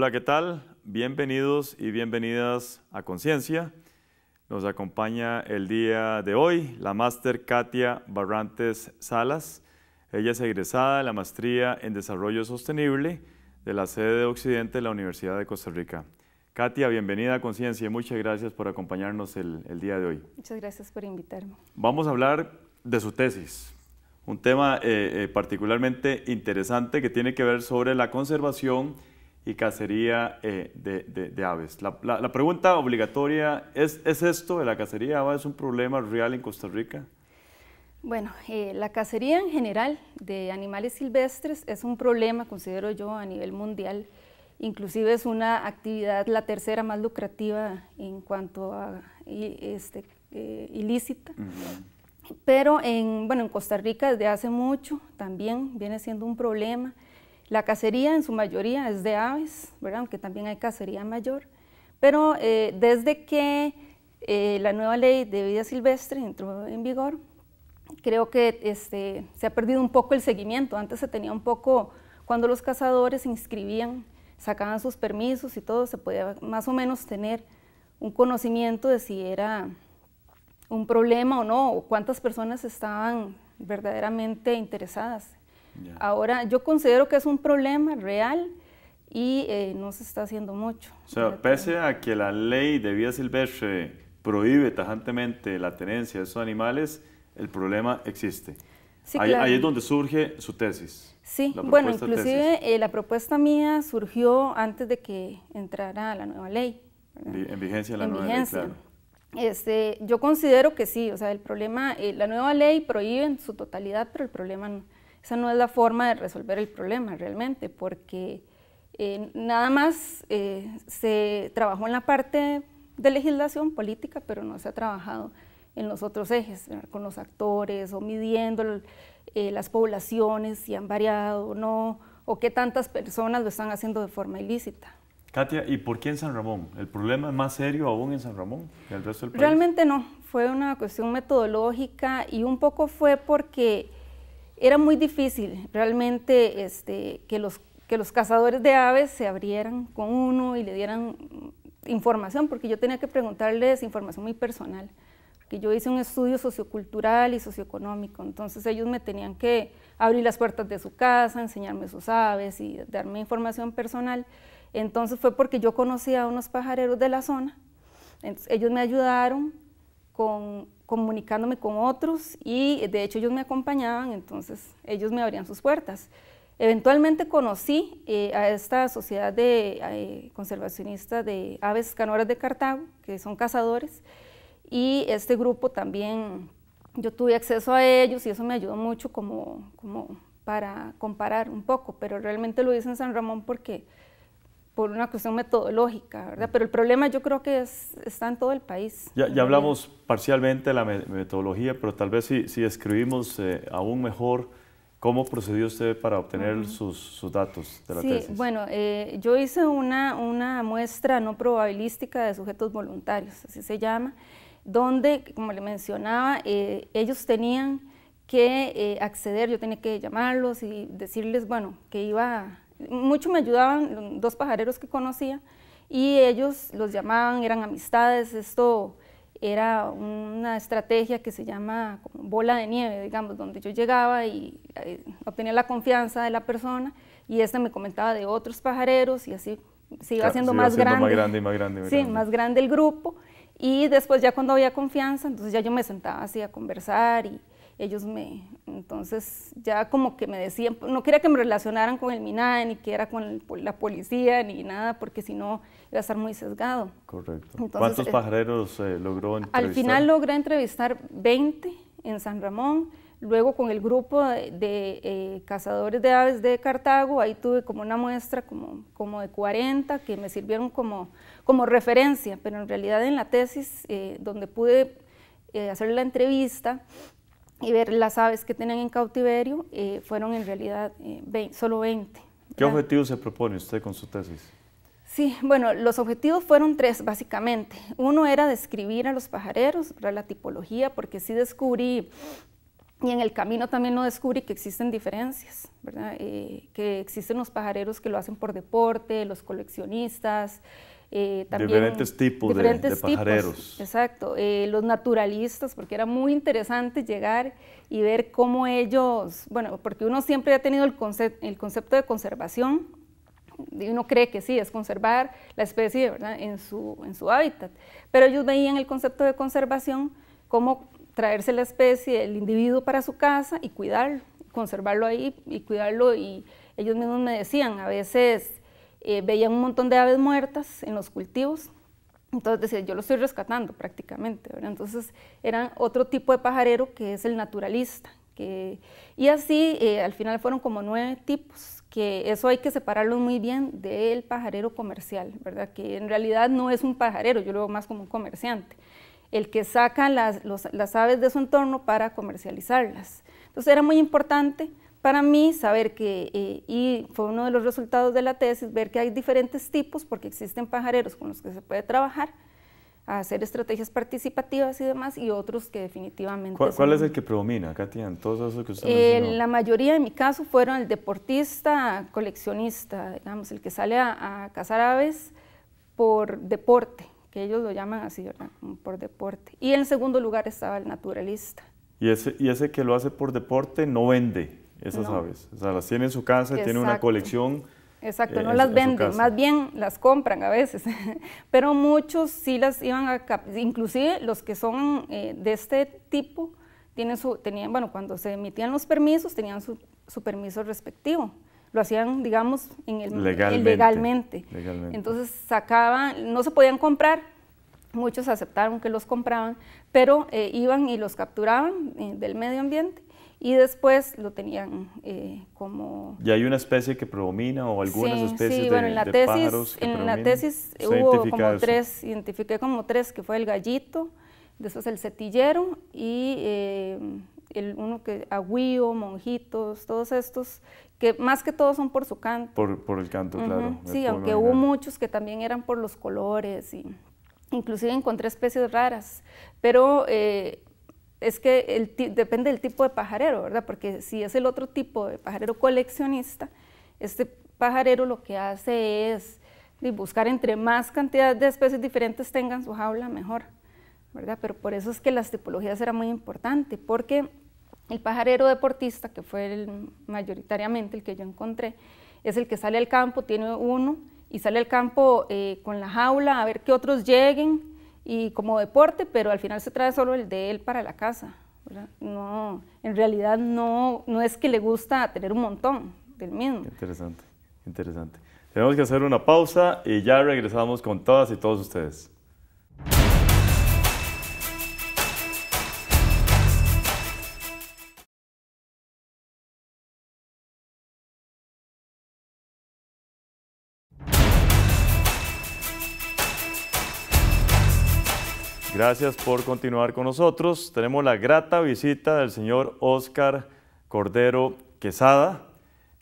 Hola, ¿qué tal? Bienvenidos y bienvenidas a Conciencia. Nos acompaña el día de hoy la máster Katia Barrantes Salas. Ella es egresada de la Maestría en Desarrollo Sostenible de la sede de Occidente de la Universidad de Costa Rica. Katia, bienvenida a Conciencia y muchas gracias por acompañarnos el, día de hoy. Muchas gracias por invitarme. Vamos a hablar de su tesis, un tema eh, eh, particularmente interesante que tiene que ver sobre la conservación y cacería eh, de, aves. La, pregunta obligatoria, ¿es, ¿es esto de la cacería de aves un problema real en Costa Rica? Bueno, eh, la cacería en general de animales silvestres es un problema, considero yo, a nivel mundial. Inclusive es una actividad la tercera más lucrativa en cuanto a este, eh, ilícita. Pero en, bueno, en Costa Rica desde hace mucho también viene siendo un problema. La cacería en su mayoría es de aves, ¿verdad? aunque también hay cacería mayor, pero eh, desde que eh, la nueva ley de vida silvestre entró en vigor, creo que este, se ha perdido un poco el seguimiento. Antes se tenía un poco, cuando los cazadores se inscribían, sacaban sus permisos y todo, se podía más o menos tener un conocimiento de si era un problema o no, o cuántas personas estaban verdaderamente interesadas Ahora yo considero que es un problema real y eh, no se está haciendo mucho. O sea, pese a que la ley de vida silvestre prohíbe tajantemente la tenencia de esos animales, el problema existe. ahí, es donde surge su tesis. Sí, bueno, inclusive eh, la propuesta mía surgió antes de que entrara la nueva ley. En vigencia la nueva ley, claro. Este, yo considero que sí, o sea, el problema, eh, la nueva ley prohíbe en su totalidad, pero el problema no esa no es la forma de resolver el problema realmente, porque eh, nada más eh, se trabajó en la parte de legislación política, pero no se ha trabajado en los otros ejes, con los actores o midiendo eh, las poblaciones, si han variado o no, o qué tantas personas lo están haciendo de forma ilícita. Katia, ¿y por qué en San Ramón? ¿El problema es más serio aún en San Ramón que en el resto del país? Realmente no, fue una cuestión metodológica y un poco fue porque era muy difícil realmente este, que, los, que los cazadores de aves se abrieran con uno y le dieran información, porque yo tenía que preguntarles información muy personal, que yo hice un estudio sociocultural y socioeconómico, entonces ellos me tenían que abrir las puertas de su casa, enseñarme sus aves y darme información personal. Entonces fue porque yo conocía a unos pajareros de la zona, entonces, ellos me ayudaron con comunicándome con otros y de hecho ellos me acompañaban, entonces ellos me abrían sus puertas. Eventualmente conocí eh, a esta sociedad de eh, conservacionistas de aves canoras de Cartago, que son cazadores, y este grupo también, yo tuve acceso a ellos y eso me ayudó mucho como, como para comparar un poco, pero realmente lo hice en San Ramón porque por una cuestión metodológica, ¿verdad? Mm. Pero el problema yo creo que es, está en todo el país. Ya, hablamos parcialmente de la metodología, pero tal vez si, si escribimos eh, aún mejor cómo procedió usted para obtener sus, datos de la sí, Bueno, eh, yo hice una, una muestra no probabilística de sujetos voluntarios, así se llama, donde, como le mencionaba, eh, ellos tenían que acceder, yo tenía que llamarlos y decirles, bueno, que iba a mucho me ayudaban dos pajareros que conocía y ellos los llamaban, eran amistades, esto era una estrategia que se llama bola de nieve, digamos, donde yo llegaba y eh, obtenía la confianza de la persona y esta me comentaba de otros pajareros y así se iba haciendo más grande. Más grande y más grande. sí, más grande el grupo. Y después ya cuando había confianza, entonces ya yo me sentaba así a conversar y, ellos me, entonces ya como que me decían, no quería que me relacionaran con el MINAE, ni que era con la policía, ni nada, porque si no iba a estar muy sesgado. Correcto. ¿Cuántos eh, pajareros eh, logró entrevistar? Al final logré entrevistar 20 en San Ramón, luego con el grupo de, eh, cazadores de aves de Cartago, ahí tuve como una muestra como, como de 40 que me sirvieron como, como referencia, pero en realidad en la tesis donde pude hacer la entrevista, y ver las aves que tenían en cautiverio, eh, fueron en realidad eh, solo 20. ¿Qué objetivos se propone usted con su tesis? Sí, bueno, los objetivos fueron tres básicamente. Uno era describir a los pajareros, la tipología, porque sí descubrí, y en el camino también no descubrí que existen diferencias, ¿verdad? Eh, que existen los pajareros que lo hacen por deporte, los coleccionistas, eh, también diferentes tipos de, Exacto, eh, los naturalistas, porque era muy interesante llegar y ver cómo ellos, bueno, porque uno siempre ha tenido el, el concepto de conservación, y uno cree que sí, es conservar la especie ¿verdad? En, su, en su hábitat, pero ellos veían el concepto de conservación como traerse la especie, el individuo para su casa y cuidarlo, conservarlo ahí y cuidarlo y ellos mismos me decían, a veces eh, veían un montón de aves muertas en los cultivos, entonces decía, yo lo estoy rescatando prácticamente, Entonces era otro tipo de pajarero que es el naturalista, que, y así eh, al final fueron como nueve tipos, que eso hay que separarlo muy bien del pajarero comercial, ¿verdad? Que en realidad no es un pajarero, yo lo veo más como un comerciante, el que saca las, las aves de su entorno para comercializarlas. Entonces era muy importante para mí saber que, eh, y fue uno de los resultados de la tesis, ver que hay diferentes tipos, porque existen pajareros con los que se puede trabajar, hacer estrategias participativas y demás, y otros que definitivamente... ¿Cuál, es el que predomina, Katia, en todos esos que usted eh, La mayoría, en mi caso, fueron el deportista, coleccionista, digamos, el que sale a, cazar aves por deporte, que ellos lo llaman así, ¿verdad? por deporte. Y en segundo lugar estaba el naturalista. ¿Y ese, y ese que lo hace por deporte no vende? esas aves. O sea, las tiene en su casa, tiene una colección. Exacto, eh, no las venden, más bien las compran a veces, pero muchos sí las iban a inclusive los que son eh, de este tipo, tienen su, tenían, bueno, cuando se emitían los permisos, tenían su, permiso respectivo lo hacían, digamos, en el, legalmente, Entonces sacaban, no se podían comprar, muchos aceptaron que los compraban, pero eh, iban y los capturaban del medio ambiente y después lo tenían eh, como... ¿Y hay una especie que predomina o algunas especies sí, de, bueno, en la tesis, En la tesis hubo como tres, identifiqué como tres, que fue el gallito, después el cetillero y eh, el uno que agüío, monjitos, todos estos, que más que todo son por su canto. Por, por el canto, claro. Sí, aunque hubo muchos que también eran por los colores y inclusive encontré especies raras, pero... Eh, es que depende del tipo de pajarero, ¿verdad? Porque si es el otro tipo de pajarero coleccionista, este pajarero lo que hace es buscar entre más cantidad de especies diferentes tengan su jaula, mejor, ¿verdad? Pero por eso es que las tipologías eran muy importantes, porque el pajarero deportista, que fue mayoritariamente el que yo encontré, es el que sale al campo, tiene uno, y sale al campo eh, con la jaula a ver que otros lleguen, y como deporte, pero al final se trae solo el de él para la casa. No, en realidad no, no es que le gusta tener un montón del mismo. Interesante, interesante. Tenemos que hacer una pausa y ya regresamos con todas y todos ustedes. Gracias por continuar con nosotros. Tenemos la grata visita del señor Oscar Cordero Quesada,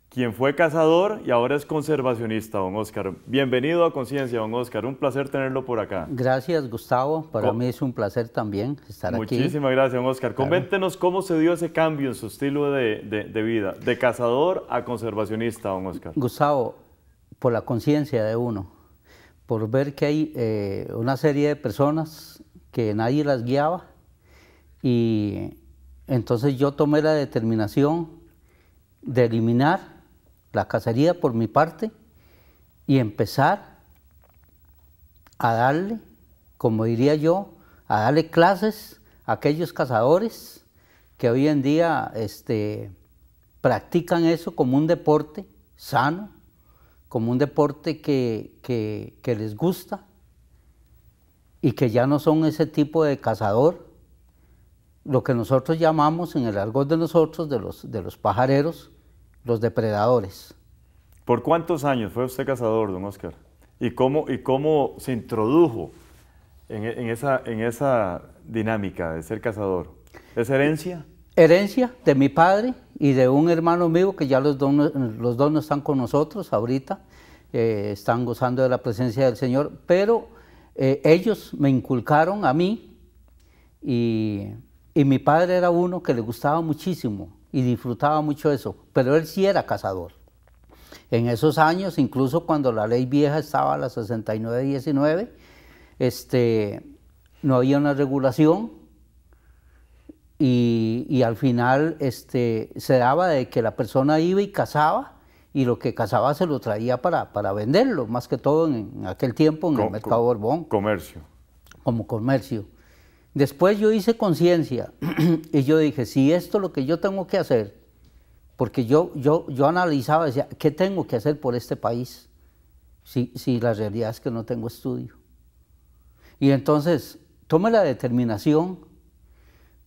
quien fue cazador y ahora es conservacionista, don Oscar. Bienvenido a Conciencia, don Oscar. Un placer tenerlo por acá. Gracias, Gustavo. Para mí es un placer también estar aquí. Muchísimas gracias, don Oscar. Coméntenos cómo se dio ese cambio en su estilo de, vida, de cazador a conservacionista, don Oscar. Gustavo, por la conciencia de uno, por ver que hay eh, una serie de personas que nadie las guiaba. Y entonces yo tomé la determinación de eliminar la cacería por mi parte y empezar a darle, como diría yo, a darle clases a aquellos cazadores que hoy en día este, practican eso como un deporte sano, como un deporte que les gusta y que ya no son ese tipo de cazador, lo que nosotros llamamos en el argot de nosotros, de los, de los pajareros, los depredadores. ¿Por cuántos años fue usted cazador, don Oscar? ¿Y cómo, y cómo se introdujo en, en, esa, en esa dinámica de ser cazador? ¿Es herencia? Herencia de mi padre y de un hermano mío que ya los, los dos no están con nosotros ahorita, eh, están gozando de la presencia del Señor, pero eh, ellos me inculcaron a mí y, mi padre era uno que le gustaba muchísimo y disfrutaba mucho eso, pero él sí era cazador. En esos años, incluso cuando la ley vieja estaba a la 69-19, este, no había una regulación y, al final este, se daba de que la persona iba y cazaba y lo que cazaba se lo traía para, para venderlo, más que todo en, aquel tiempo en el mercado Borbón. Comercio. Como comercio. Después yo hice conciencia y yo dije, si esto es lo que yo tengo que hacer, porque yo, yo, yo analizaba, decía, ¿qué tengo que hacer por este país? Si, si la realidad es que no tengo estudio. Y entonces tomé la determinación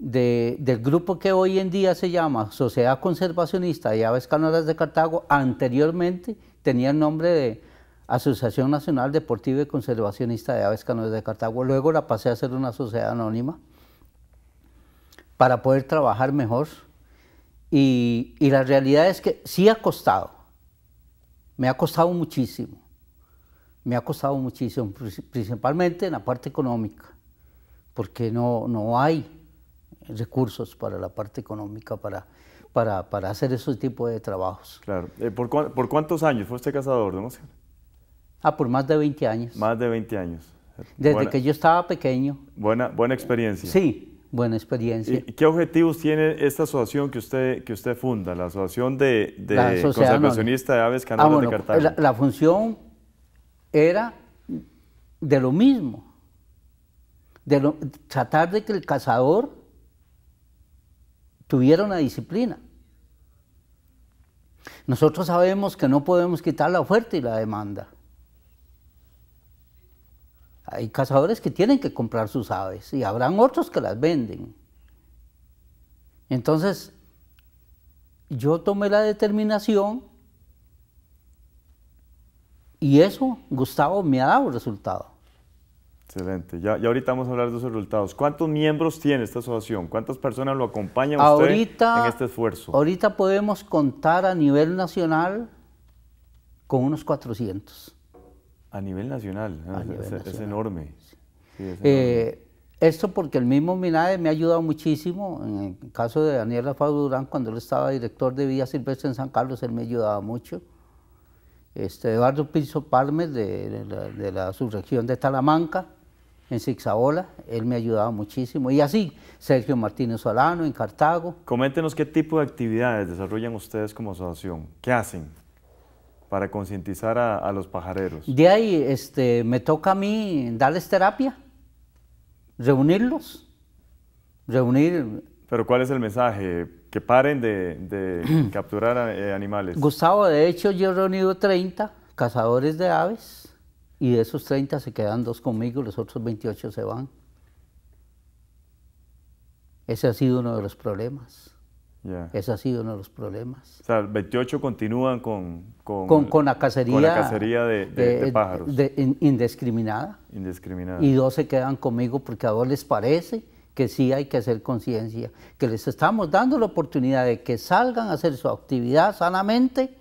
del grupo que hoy en día se llama Sociedad Conservacionista de Aves Canoras de Cartago, anteriormente tenía el nombre de Asociación Nacional Deportiva y Conservacionista de Aves Canoras de Cartago, luego la pasé a ser una sociedad anónima para poder trabajar mejor. Y, y la realidad es que sí ha costado, me ha costado muchísimo, me ha costado muchísimo, principalmente en la parte económica, porque no, no hay recursos para la parte económica para, para, para hacer ese tipo de trabajos. Claro. Eh, ¿por, cuántos años fue usted cazador de Ah, por más de 20 años. Más de 20 años. Desde que yo estaba pequeño. Buena, buena experiencia. Sí, buena experiencia. qué objetivos tiene esta asociación que usted, que usted funda, la Asociación de, de Conservacionista de Aves que ah, de Cartago? La, función era de lo mismo, de tratar de que el cazador tuvieron la disciplina. Nosotros sabemos que no podemos quitar la oferta y la demanda. Hay cazadores que tienen que comprar sus aves y habrán otros que las venden. Entonces, yo tomé la determinación y eso, Gustavo, me ha dado resultado. Excelente. Ya, ahorita vamos a hablar de esos resultados. ¿Cuántos miembros tiene esta asociación? ¿Cuántas personas lo acompañan a usted en este esfuerzo? Ahorita podemos contar a nivel nacional con unos 400. A nivel nacional, es, enorme. esto porque el mismo MINADE me ha ayudado muchísimo. En el caso de Daniel Rafael Durán, cuando él estaba director de Vía Silvestre en San Carlos, él me ayudaba mucho. Este, Eduardo Piso Palmes, de, de la subregión de Talamanca, en él me ayudaba muchísimo. Y así, Sergio Martínez Solano en Cartago. Coméntenos qué tipo de actividades desarrollan ustedes como asociación, qué hacen para concientizar a, los pajareros. De ahí este, me toca a mí darles terapia, reunirlos, reunir... Pero ¿cuál es el mensaje? Que paren de, capturar eh, animales. Gustavo, de hecho yo he reunido 30 cazadores de aves y de esos 30 se quedan dos conmigo, los otros 28 se van. Ese ha sido uno de los problemas. Ese ha sido uno de los problemas. O sea, 28 continúan con, con, la, cacería, de, pájaros. indiscriminada. Indiscriminada. Y dos se quedan conmigo porque a dos les parece que sí hay que hacer conciencia, que les estamos dando la oportunidad de que salgan a hacer su actividad sanamente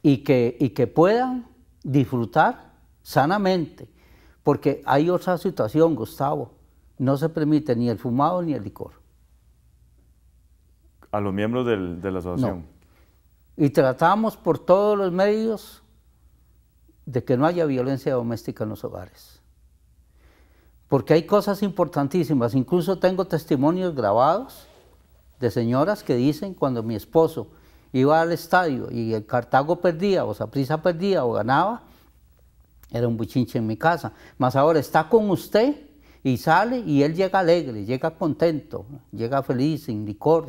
y que, y que puedan disfrutar sanamente, porque hay otra situación, Gustavo, no se permite ni el fumado ni el licor. A los miembros del, de la asociación. Y tratamos por todos los medios de que no haya violencia doméstica en los hogares. Porque hay cosas importantísimas, incluso tengo testimonios grabados de señoras que dicen cuando mi esposo iba al estadio y el Cartago perdía, o Saprisa perdía o ganaba, era un buchinche en mi casa. Más ahora está con usted y sale y él llega alegre, llega contento, llega feliz, sin licor.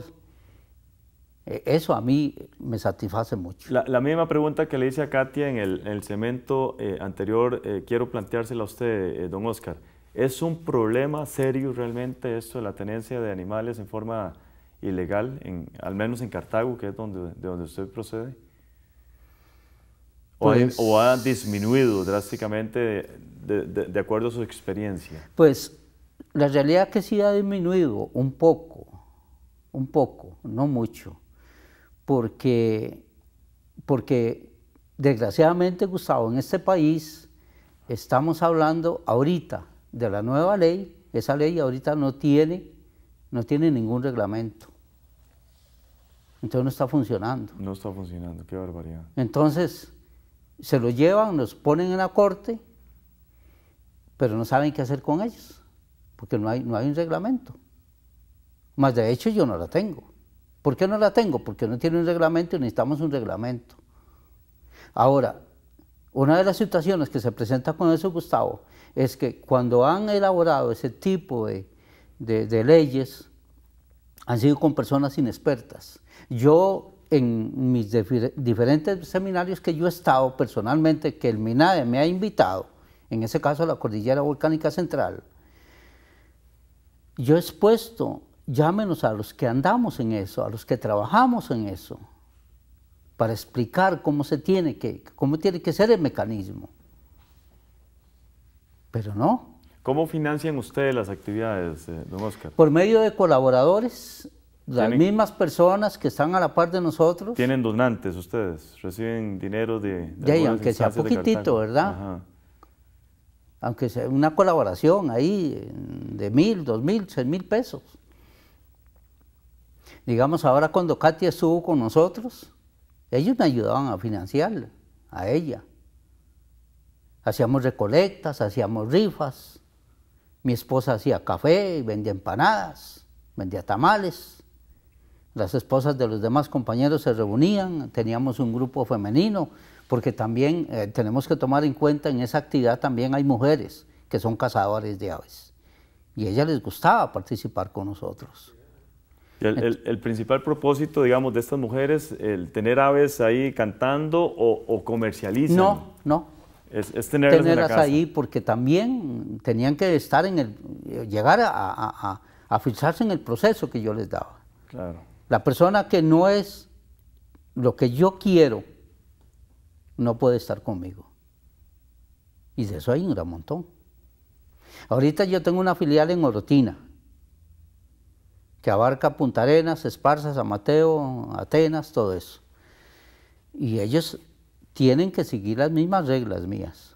E, eso a mí me satisface mucho. La, misma pregunta que le hice a Katia en el, cemento eh, anterior, eh, quiero planteársela a usted, eh, don Oscar. ¿Es un problema serio realmente esto de la tenencia de animales en forma ilegal, en, al menos en Cartago, que es donde, de donde usted procede? ¿O, ha, pues disminuido drásticamente de, de, acuerdo a su experiencia? Pues la realidad es que sí ha disminuido un poco, un poco, no mucho, porque, porque desgraciadamente, Gustavo, en este país estamos hablando ahorita de la nueva ley, esa ley ahorita no tiene no tiene ningún reglamento. Entonces no está funcionando. No está funcionando, qué barbaridad. Entonces se lo llevan, los ponen en la corte, pero no saben qué hacer con ellos, porque no hay, no hay un reglamento. Más de hecho yo no la tengo. ¿Por qué no la tengo? Porque no tiene un reglamento y necesitamos un reglamento. Ahora, una de las situaciones que se presenta con eso, Gustavo, es que cuando han elaborado ese tipo de de, leyes, han sido con personas inexpertas. Yo en mis diferentes seminarios que yo he estado personalmente, que el MINADE me ha invitado, en ese caso la Cordillera Volcánica Central, yo he expuesto, llámenos a los que andamos en eso, a los que trabajamos en eso, para explicar cómo se tiene que, cómo tiene que ser el mecanismo. Pero no, ¿Cómo financian ustedes las actividades, eh, don Oscar? Por medio de colaboradores, las mismas personas que están a la par de nosotros. Tienen donantes ustedes, reciben dinero de... de aunque sea poquitito, ¿verdad? Aunque sea una colaboración ahí de mil, dos mil, seis mil pesos. Digamos, ahora cuando Katia estuvo con nosotros, ellos me ayudaban a financiar a ella. Hacíamos recolectas, hacíamos rifas. Mi esposa hacía café, y vendía empanadas, vendía tamales. Las esposas de los demás compañeros se reunían, teníamos un grupo femenino, porque también eh, tenemos que tomar en cuenta en esa actividad también hay mujeres que son cazadores de aves. Y a ellas les gustaba participar con nosotros. El, principal propósito, digamos, de estas mujeres, el tener aves ahí cantando o, o No, no, es, tenerlas, ahí porque también tenían que estar en el, llegar a, a, en el proceso que yo les daba. Claro. La persona que no es lo que yo quiero no puede estar conmigo. Y de eso hay un gran montón. Ahorita yo tengo una filial en Orotina que abarca Punta Arenas, San Mateo, Atenas, todo eso. Y ellos tienen que seguir las mismas reglas mías.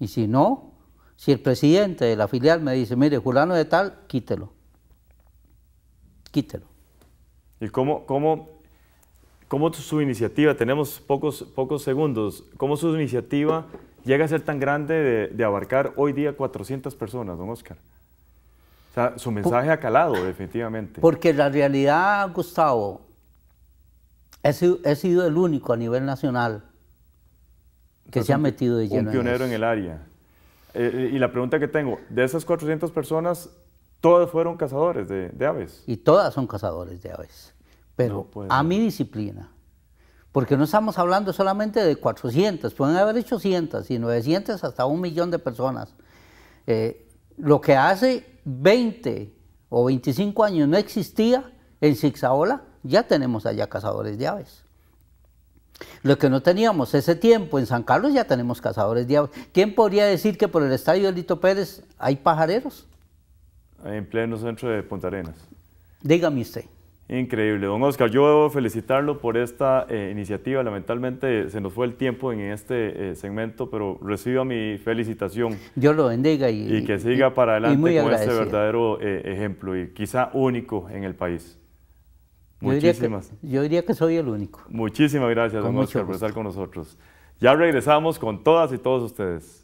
Y si no, si el presidente de la filial me dice, mire, fulano de tal, quítelo. Quítelo. ¿Y cómo, cómo, cómo su iniciativa, tenemos pocos, pocos segundos, cómo su iniciativa llega a ser tan grande de, abarcar hoy día 400 personas, don Oscar? O sea, su mensaje ha calado, definitivamente. Porque la realidad, Gustavo, he, he sido el único a nivel nacional que se ha metido de lleno. Un pionero en, el área. Eh, y la pregunta que tengo, de esas 400 personas, todas fueron cazadores de, aves. Y todas son cazadores de aves, pero a mi disciplina. Porque no estamos hablando solamente de 400, pueden haber 800 y 900 hasta un millón de personas. Eh, lo que hace 20 o 25 años no existía en Zigzaola, ya tenemos allá cazadores de aves. Lo que no teníamos ese tiempo, en San Carlos ya tenemos cazadores diablos. ¿Quién podría decir que por el estadio de Lito Pérez hay pajareros? En pleno centro de Punta Arenas. Dígame usted. Increíble, don Oscar. Yo debo felicitarlo por esta eh, iniciativa. Lamentablemente se nos fue el tiempo en este eh, segmento, pero reciba mi felicitación. Dios lo bendiga y, y que siga para adelante con este verdadero eh, ejemplo y quizá único en el país. Yo Diría que, yo diría que soy el único. Muchísimas gracias, don Oscar, por estar con nosotros. Ya regresamos con todas y todos ustedes.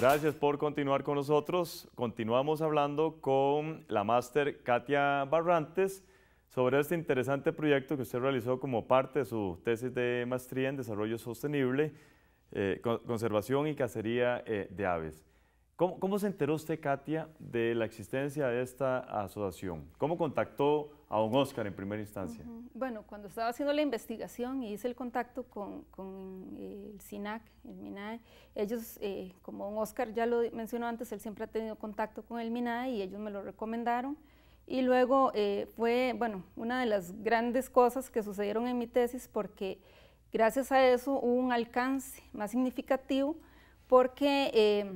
Gracias por continuar con nosotros. Continuamos hablando con la máster Katia Barrantes sobre este interesante proyecto que usted realizó como parte de su tesis de maestría en desarrollo sostenible, eh, conservación y cacería eh, de aves. ¿Cómo, se enteró usted, Katia, de la existencia de esta asociación? ¿Cómo contactó a don Oscar en primera instancia? Bueno, cuando estaba haciendo la investigación y hice el contacto con, eh, el SINAC, el MINAE, ellos, como don Oscar ya lo mencionó antes, él siempre ha tenido contacto con el MINAE y ellos me lo recomendaron. Y luego eh, fue, bueno, una de las grandes cosas que sucedieron en mi tesis porque gracias a eso hubo un alcance más significativo porque eh,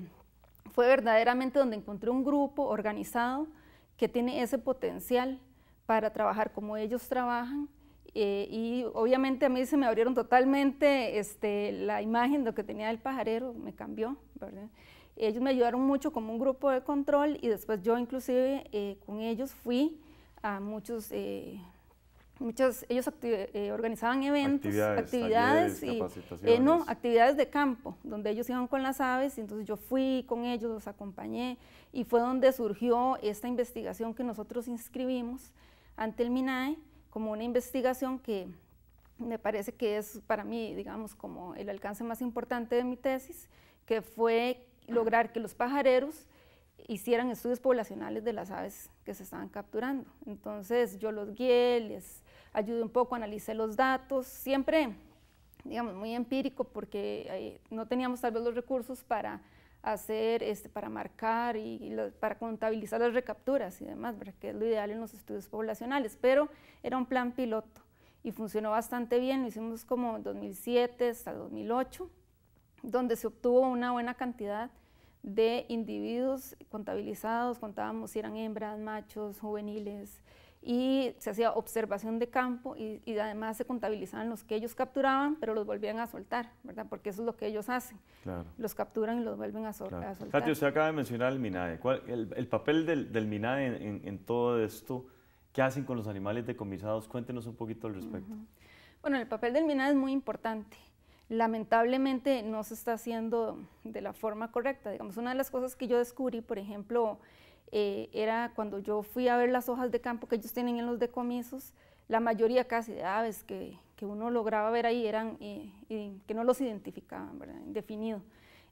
fue verdaderamente donde encontré un grupo organizado que tiene ese potencial para trabajar como ellos trabajan eh, y obviamente a mí se me abrieron totalmente este, la imagen de lo que tenía del pajarero, me cambió, ¿verdad? Ellos me ayudaron mucho como un grupo de control y después yo inclusive eh, con ellos fui a muchos, eh, muchos ellos eh, organizaban eventos, actividades, no, actividades de campo, donde ellos iban con las aves, y entonces yo fui con ellos, los acompañé y fue donde surgió esta investigación que nosotros inscribimos ante el MINAE como una investigación que me parece que es para mí, digamos, como el alcance más importante de mi tesis, que fue lograr que los pajareros hicieran estudios poblacionales de las aves que se estaban capturando. Entonces yo los guié, les ayudé un poco, analicé los datos, siempre, digamos, muy empírico porque eh, no teníamos tal vez los recursos para hacer, este, para marcar y, para contabilizar las recapturas y demás, porque que es lo ideal en los estudios poblacionales, pero era un plan piloto y funcionó bastante bien, lo hicimos como 2007 hasta 2008 donde se obtuvo una buena cantidad de individuos contabilizados, contábamos si eran hembras, machos, juveniles, y se hacía observación de campo y, además se contabilizaban los que ellos capturaban, pero los volvían a soltar, ¿verdad? Porque eso es lo que ellos hacen. Los capturan y los vuelven a, soltar. Katia, usted acaba de mencionar el MINADE. ¿Cuál, el, papel del, del MINADE en, todo esto, ¿qué hacen con los animales decomisados? Cuéntenos un poquito al respecto. Bueno, el papel del MINADE es muy importante lamentablemente no se está haciendo de la forma correcta. Digamos, una de las cosas que yo descubrí, por ejemplo, eh, era cuando yo fui a ver las hojas de campo que ellos tienen en los decomisos, la mayoría casi de aves que, uno lograba ver ahí eran eh, eh, que no los identificaban, ¿verdad? Indefinido.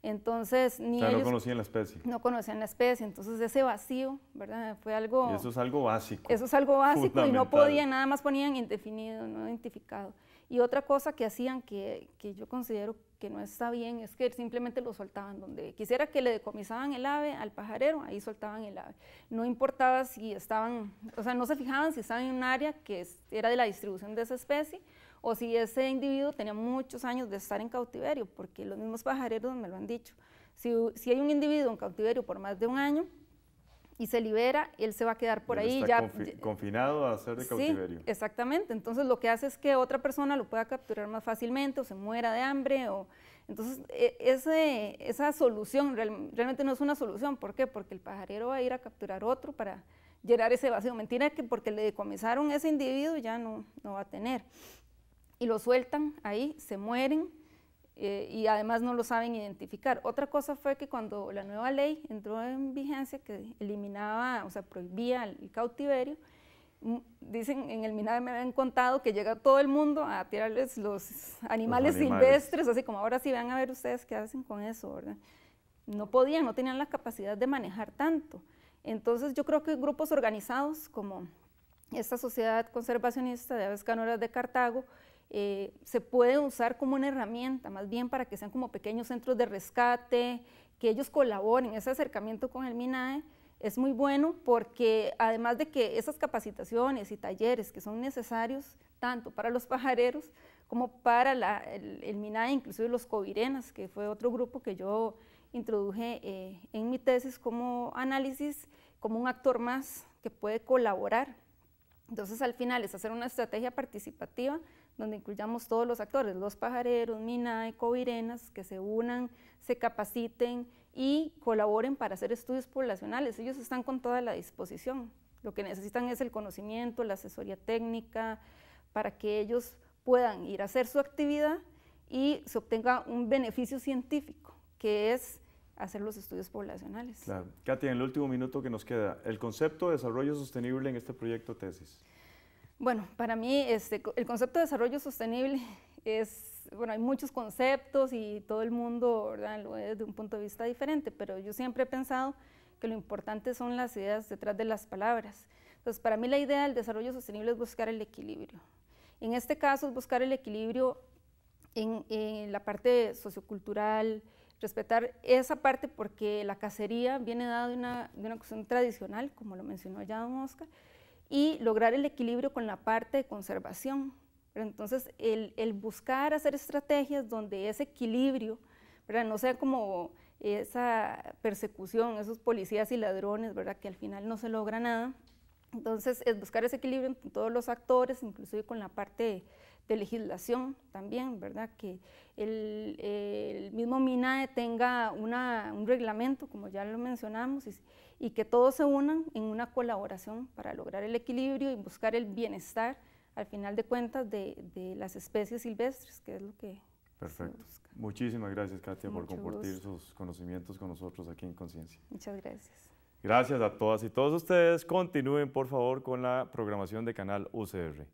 Entonces, ni no conocían la especie. No conocían la especie, entonces ese vacío, ¿verdad? Fue algo... eso es algo básico. Eso es algo básico y no podían, nada más ponían indefinido, no identificado. Y otra cosa que hacían que, yo considero que no está bien es que simplemente lo soltaban donde quisiera que le decomisaban el ave al pajarero, ahí soltaban el ave. No importaba si estaban, o sea, no se fijaban si estaban en un área que era de la distribución de esa especie o si ese individuo tenía muchos años de estar en cautiverio, porque los mismos pajareros me lo han dicho. si hay un individuo en cautiverio por más de un año, y se libera, él se va a quedar por ahí. ya, confinado a ser de cautiverio. Exactamente. Entonces lo que hace es que otra persona lo pueda capturar más fácilmente o se muera de hambre. O... Entonces e, ese, esa solución realmente no es una solución. ¿Por qué? Porque el pajarero va a ir a capturar otro para llenar ese vacío. Mentira que porque le decomisaron ese individuo ya no, no va a tener. Y lo sueltan ahí, se mueren eh, y además no lo saben identificar. Otra cosa fue que cuando la nueva ley entró en vigencia, que eliminaba, o sea, prohibía el, cautiverio, mm, dicen en el MINAVE me han contado que llega todo el mundo a tirarles los animales, silvestres, así como ahora sí van a ver ustedes qué hacen con eso, No podían, no tenían la capacidad de manejar tanto. Entonces yo creo que grupos organizados como esta sociedad conservacionista de aves canoras de Cartago, eh, se puede usar como una herramienta, más bien para que sean como pequeños centros de rescate, que ellos colaboren. Ese acercamiento con el MINAE es muy bueno porque además de que esas capacitaciones y talleres que son necesarios tanto para los pajareros como para el, MINAE, incluso los covirenas, que fue otro grupo que yo introduje eh, en mi tesis como análisis, como un actor más que puede colaborar. Entonces al final es hacer una estrategia participativa donde incluyamos todos los actores, los pajareros, MINAE, Covirenas, que se unan, se capaciten y colaboren para hacer estudios poblacionales. Ellos están con toda la disposición. Lo que necesitan es el conocimiento, la asesoría técnica, para que ellos puedan ir a hacer su actividad y se obtenga un beneficio científico, que es hacer los estudios poblacionales. Katia, en el último minuto que nos queda, el concepto de desarrollo sostenible en este proyecto tesis. Bueno, para mí este, el concepto de desarrollo sostenible es, bueno, hay muchos conceptos y todo el mundo lo ve desde un punto de vista diferente, pero yo siempre he pensado que lo importante son las ideas detrás de las palabras. Entonces, para mí la idea del desarrollo sostenible es buscar el equilibrio. En este caso es buscar el equilibrio en, la parte sociocultural, respetar esa parte porque la cacería viene dada de una, de una cuestión tradicional, como lo mencionó ya don Oscar, y lograr el equilibrio con la parte de conservación. Pero entonces, el, buscar hacer estrategias donde ese equilibrio, ¿verdad? no sea como esa persecución, esos policías y ladrones, ¿verdad? que al final no se logra nada. Entonces, es buscar ese equilibrio entre todos los actores, inclusive con la parte de, legislación también, ¿verdad? Que el, mismo MINAE tenga una, un reglamento, como ya lo mencionamos, y, y que todos se unan en una colaboración para lograr el equilibrio y buscar el bienestar, al final de cuentas, de, las especies silvestres, que es lo que Perfecto. Muchísimas gracias, Katia, por compartir sus conocimientos con nosotros aquí en Conciencia. Muchas gracias. Gracias a todas y todos ustedes. Continúen, por favor, con la programación de Canal UCR.